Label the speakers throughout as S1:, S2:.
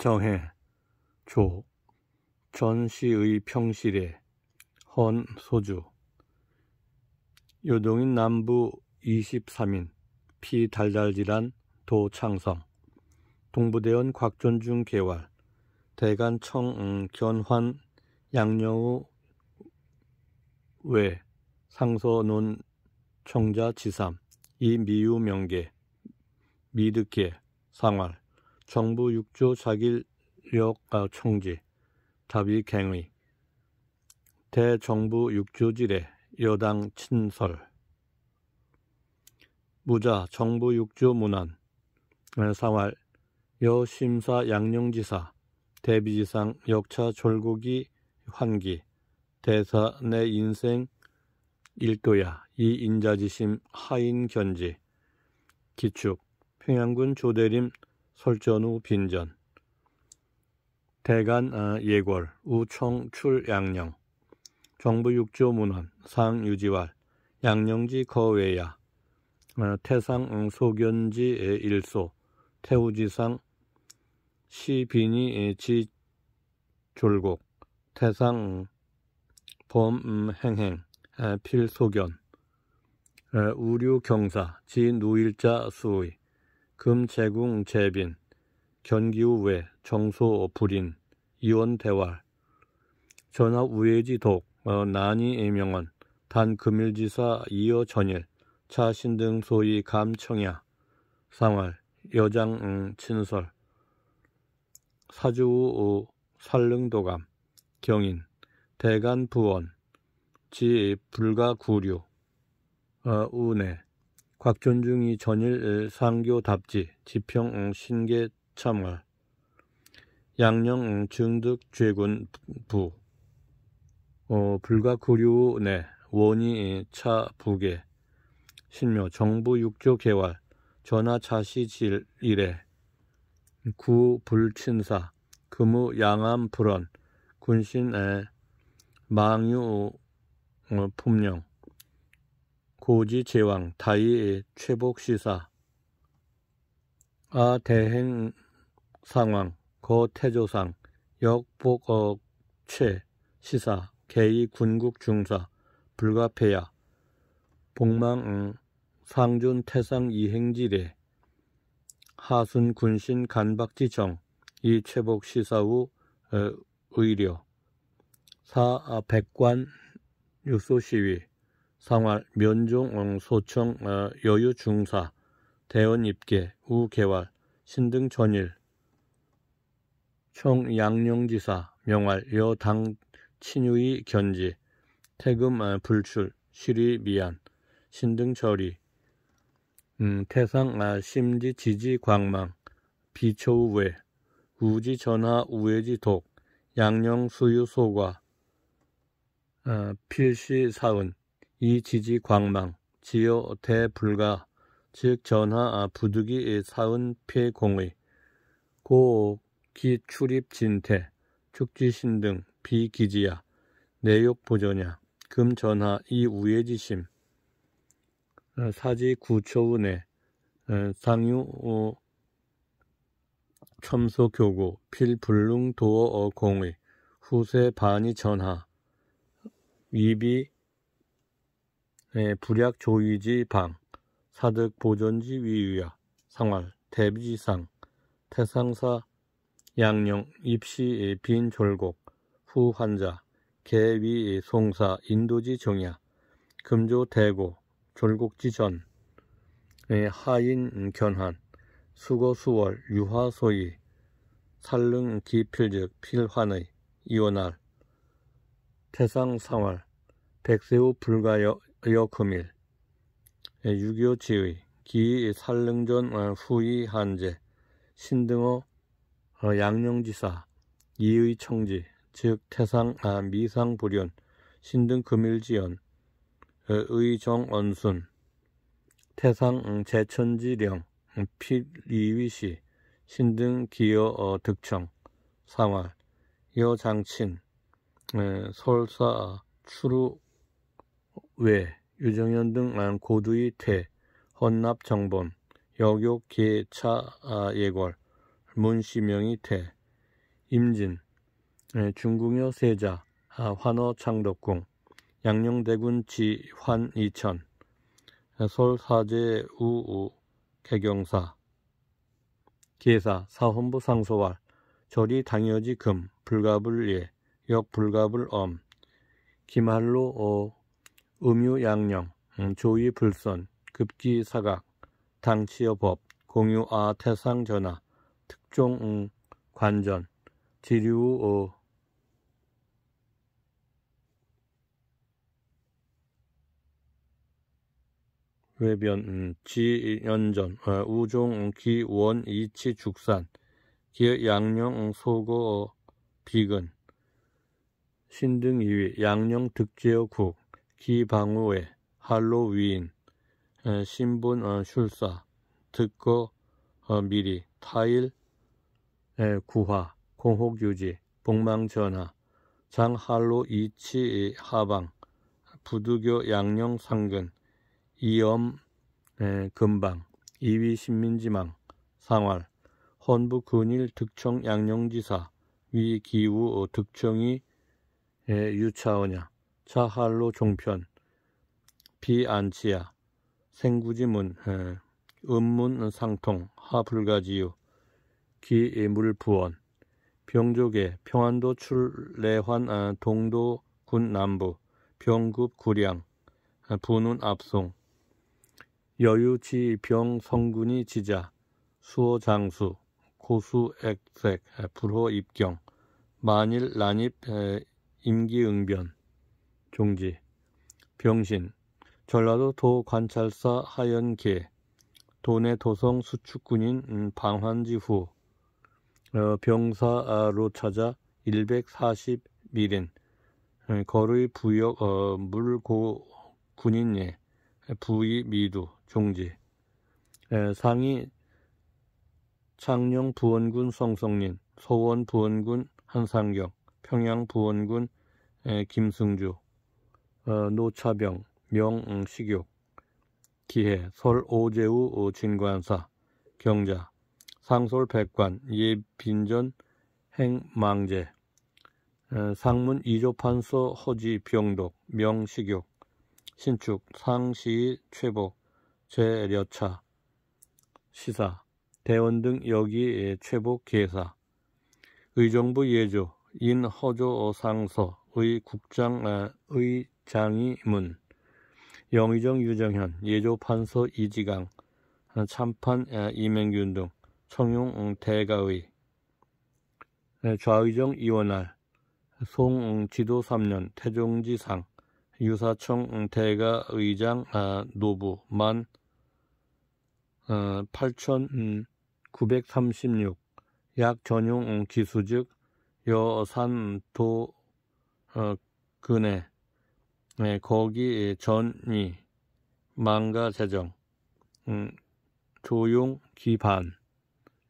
S1: 정해 조 전시의 평실에 헌 소주 요동인 남부 23인 피달달질한 도창성 동부대원 곽존중 개활 대간 청응 음, 견환 양녀우외상서논 청자 지삼 이미유 명계 미득계 상활 정부 6조 4길력 총지 답이 갱의 대정부 6조 지뢰 여당 친설 무자 정부 6조 문안 상활 여심사 양령지사 대비지상 역차 졸고기 환기 대사 내 인생 일도야 이 인자지심 하인 견지 기축 평양군 조대림 설전우 빈전 대간 어, 예궐 우총출 양령 정부 육조 문헌 상유지왈 양령지 거외야 어, 태상 소견지 일소 태우지상 시빈이 지 졸곡 태상 범행행 음, 필소견 우류 경사 지 누일자 수의 금재궁재빈 견기우외, 정소불인, 이원대활, 전하우예지 독, 어, 난이 애명원, 단금일지사 이어 전일, 자신등 소위 감청야, 상활, 여장 응, 친설, 사주우 살릉도감, 경인, 대간부원, 지 불가구류, 어, 우내, 네. 곽존중이 전일 상교답지 지평 신계 참을 양령 증득 죄군 부 어, 불가구류 내 원이 차 부계 신묘 정부 육조 개활 전하 자시질 이래 구 불친사 금우 양암 불언 군신의 망유 어, 품령 고지 제왕 다이의 최복 시사 아 대행 상황 거 태조상 역복억 최 시사 개의 군국 중사 불가패야 복망 상준 태상 이행지례 하순 군신 간박지정 이 최복 시사우 어, 의료 사 아, 백관 유소시위 상활, 면종, 소청, 어, 여유 중사, 대원 입계, 우개활, 신등 전일, 총 양룡지사, 명활, 여당 친유의 견지, 태금 어, 불출, 실의 미안, 신등 처리, 음, 태상 어, 심지 지지 광망, 비초우회 우지 전하 우회지 독, 양령 수유 소과, 어, 필시 사은, 이 지지 광망, 지요 대불가, 즉 전하 아 부득이 사은 폐공의, 고 기출입 진태, 축지신등 비기지야, 내욕보조냐, 금전하 이우예지심, 어, 사지 구초운에 어, 상유 어, 첨소교구 필불릉도어 공의 후세 반이 전하 위비 예, 불약 조위지 방, 사득 보존지 위유야, 상활, 대비지상, 태상사, 양령, 입시, 빈 졸곡, 후환자, 개위, 송사, 인도지 정야, 금조 대고, 졸곡지 전, 예, 하인 견한, 수거 수월, 유화 소이, 살릉 기필즉 필환의, 이원할, 태상 상활, 백세우 불가여 의 여금일 6.25 지의 기 산릉전 어, 후위 한제 신등호 어, 양령지사 이의 청지 즉 태상 아, 미상 불연 신등 금일지연 어, 의정 언순 태상 음, 제천지령 음, 필이위시 신등 기여 득청 상활 여장친 설사 추루 외, 유정현 등 고두의 퇴, 헌납 정범, 여교 계차 아 예궐문시명의 퇴, 임진, 예, 중궁여 세자, 아, 환어 창덕궁, 양녕대군 지환 이천, 서울 예, 사제 우우 개경사 계사 사헌부 상소활 절이 당여지 금 불가불 예역 불가불 엄 기말로 어 음유 양령, 음, 조의 불선, 급기 사각, 당치여 법, 공유아 태상 전화 특종 음, 관전, 지류어 외변 음, 지연전 어, 우종 기원 이치 죽산 기어 양령 소거 어, 비근 신등 이위 양령 득제어 국 기방우의 할로윈, 신분 어, 출사, 특거 어, 미리, 타일 구화, 공혹유지, 복망전화 장할로 이치 하방, 부두교 양령 상근, 이엄 금방, 이위 신민지망, 상활, 헌부 근일 득청 양령지사, 위기우 득청이 유차원냐 자할로 종편 비안치야 생구지문 음문 상통 하불가지유 기물부원 병조계 평안도 출래환 동도군 남부 병급 구량 분운 압송 여유지 병성군이 지자 수호장수 고수액색 불호입경 만일 난입 임기응변 경지, 병신, 전라도 도관찰사 하연계, 도내 도성 수축군인 음, 방환지후, 어, 병사로 찾아 140미린, 어, 거의 부역 어, 물고 군인예, 부위 미두, 종지, 상이 창녕 부원군 성성린, 소원 부원군 한상경, 평양 부원군 김승주, 어, 노차병, 명식욕, 음, 기해, 설오재우 어, 진관사, 경자, 상솔백관, 예빈전, 행망제, 어, 상문 이조판서 허지 병독, 명식욕, 신축, 상시 최복, 재려차, 시사, 대원 등 여기 예, 최복 계사, 의정부 예조, 인허조 상서, 의 국장, 아, 의장이 문, 영의정 유정현, 예조판서 이지강, 아, 참판 아, 이맹균 등 청용 음, 대가의, 아, 좌의정 이원할, 송지도 음, 3년 태종지상, 유사청 음, 대가의장 아, 노부 만 8,936, 어, 약 전용 기수직 여산도 어, 근해 네, 거기 예, 전이 망가 재정 음, 조용 기반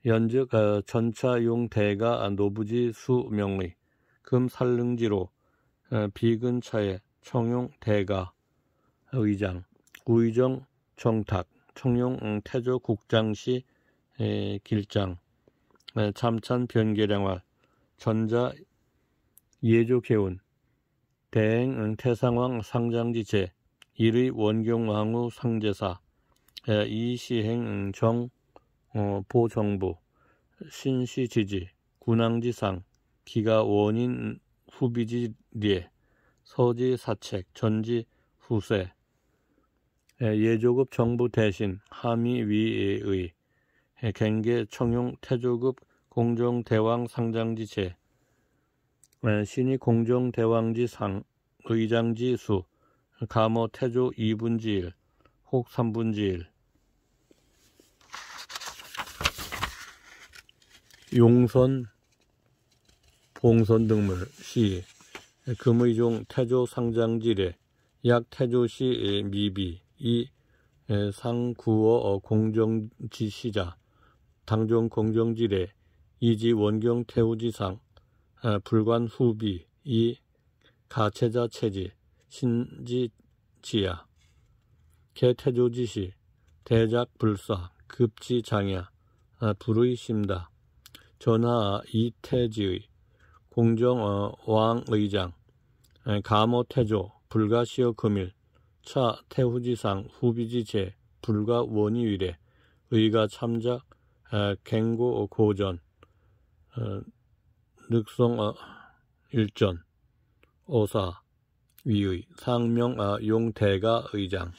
S1: 연즉 어, 전차용 대가 노부지 수명리 금산릉지로 어, 비근차에 청용 대가 의장 우의정 정탁 청용 음, 태조 국장시 에, 길장 에, 네, 참찬 변계량화 전자 예조개운 대행 은퇴상황 상장지체1위 원경왕후 상제사 2시행 응정 어, 보정부 신시지지 군항지상 기가 원인 후비지리에 서지사책 전지후세 예조급 정부 대신 하미위의 갱계 청용 태조급 공정대왕 상장지체 신이 공정대왕지 상, 의장지 수, 감호 태조 2분지 1, 혹 3분지 1. 용선, 봉선 등물 시 금의종 태조 상장지례 약 태조시 미비 이 상구어 공정지시자 당종 공정지례 이지 원경 태우지상 아, 불관 후비 이 가채자 체지 신지지야 개태조지시 대작불사 급지장야 아, 불의심다 전하 이태지의 공정왕의장 어, 가모 아, 태조 불가시어 금일 차 태후지상 후비지제 불가 원이위래 의가 참작 갱고 고전 어, 늑성아 일전 오사 위의 상명아 용태가 의장